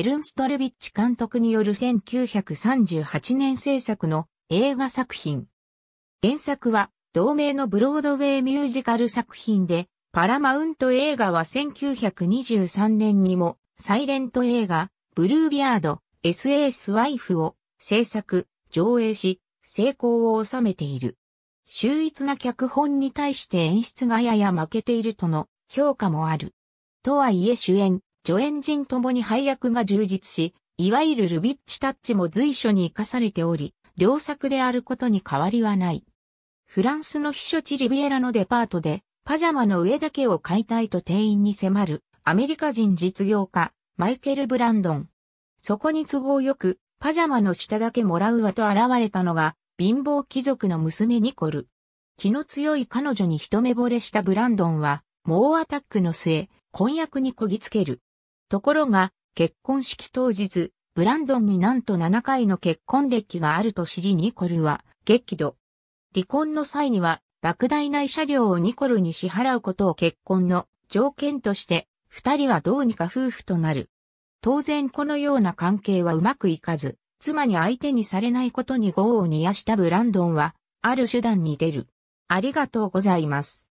エルンストルビッチ監督による1938年制作の映画作品。原作は同名のブロードウェイミュージカル作品で、パラマウント映画は1923年にもサイレント映画ブルービアード SA スワイフを制作、上映し、成功を収めている。秀逸な脚本に対して演出がやや負けているとの評価もある。とはいえ主演、助演陣ともに配役が充実し、いわゆるルビッチタッチも随所に活かされており、良作であることに変わりはない。フランスの秘書地リビエラのデパートで、パジャマの上だけを買いたいと店員に迫る、アメリカ人実業家、マイケル・ブランドン。そこに都合よく、パジャマの下だけもらうわと現れたのが、貧乏貴族の娘ニコル。気の強い彼女に一目惚れしたブランドンは、猛アタックの末、婚約にこぎつける。ところが、結婚式当日、ブランドンになんと7回の結婚歴があると知りニコルは激怒。離婚の際には、莫大な慰謝料をニコルに支払うことを結婚の条件として、二人はどうにか夫婦となる。当然このような関係はうまくいかず、妻に相手にされないことに業を煮やしたブランドンは、ある手段に出る。ありがとうございます。